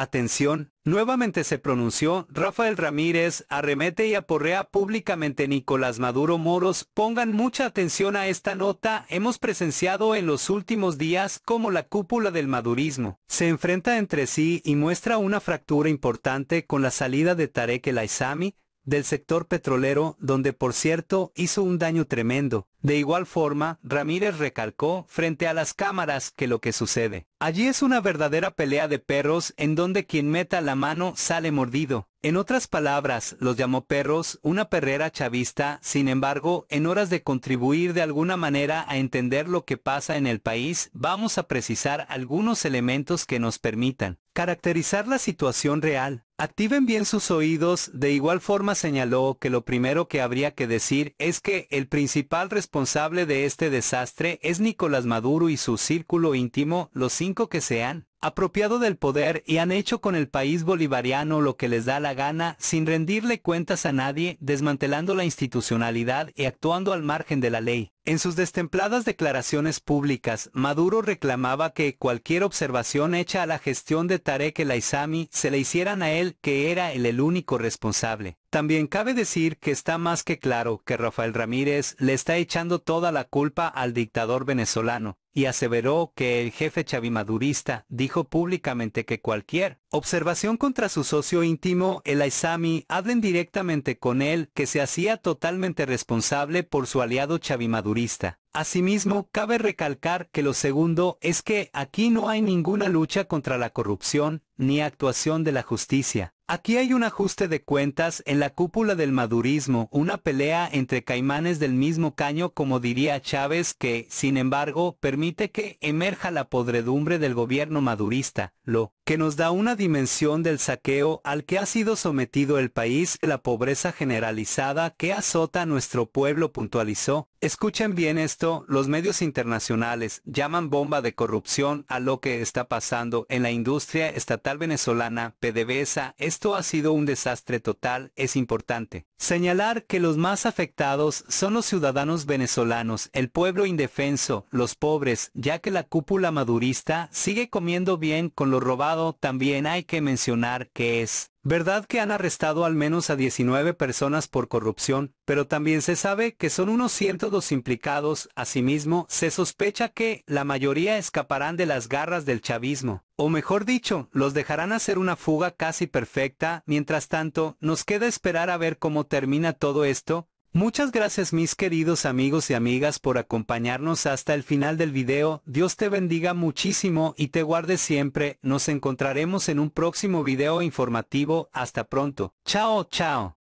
Atención, nuevamente se pronunció Rafael Ramírez, arremete y aporrea públicamente Nicolás Maduro Moros. Pongan mucha atención a esta nota, hemos presenciado en los últimos días como la cúpula del madurismo se enfrenta entre sí y muestra una fractura importante con la salida de Tarek El Aizami, del sector petrolero, donde por cierto hizo un daño tremendo. De igual forma, Ramírez recalcó frente a las cámaras que lo que sucede. Allí es una verdadera pelea de perros en donde quien meta la mano sale mordido. En otras palabras, los llamó perros, una perrera chavista, sin embargo, en horas de contribuir de alguna manera a entender lo que pasa en el país, vamos a precisar algunos elementos que nos permitan Caracterizar la situación real. Activen bien sus oídos, de igual forma señaló que lo primero que habría que decir es que el principal responsable de este desastre es Nicolás Maduro y su círculo íntimo, los cinco que sean apropiado del poder y han hecho con el país bolivariano lo que les da la gana sin rendirle cuentas a nadie, desmantelando la institucionalidad y actuando al margen de la ley. En sus destempladas declaraciones públicas, Maduro reclamaba que cualquier observación hecha a la gestión de Tarek el Aizami se le hicieran a él, que era él el único responsable. También cabe decir que está más que claro que Rafael Ramírez le está echando toda la culpa al dictador venezolano, y aseveró que el jefe chavimadurista dijo públicamente que cualquier observación contra su socio íntimo, el Aizami, hablen directamente con él, que se hacía totalmente responsable por su aliado chavimadurista. Asimismo, cabe recalcar que lo segundo es que aquí no hay ninguna lucha contra la corrupción, ni actuación de la justicia. Aquí hay un ajuste de cuentas en la cúpula del madurismo, una pelea entre caimanes del mismo caño como diría Chávez que, sin embargo, permite que emerja la podredumbre del gobierno madurista, lo que nos da una dimensión del saqueo al que ha sido sometido el país, la pobreza generalizada que azota a nuestro pueblo puntualizó. Escuchen bien esto, los medios internacionales llaman bomba de corrupción a lo que está pasando en la industria estatal venezolana, PDVSA, esto ha sido un desastre total, es importante. Señalar que los más afectados son los ciudadanos venezolanos, el pueblo indefenso, los pobres, ya que la cúpula madurista sigue comiendo bien con lo robado, también hay que mencionar que es ¿Verdad que han arrestado al menos a 19 personas por corrupción, pero también se sabe que son unos 102 implicados? Asimismo, se sospecha que la mayoría escaparán de las garras del chavismo, o mejor dicho, los dejarán hacer una fuga casi perfecta. Mientras tanto, nos queda esperar a ver cómo termina todo esto, Muchas gracias mis queridos amigos y amigas por acompañarnos hasta el final del video, Dios te bendiga muchísimo y te guarde siempre, nos encontraremos en un próximo video informativo, hasta pronto, chao chao.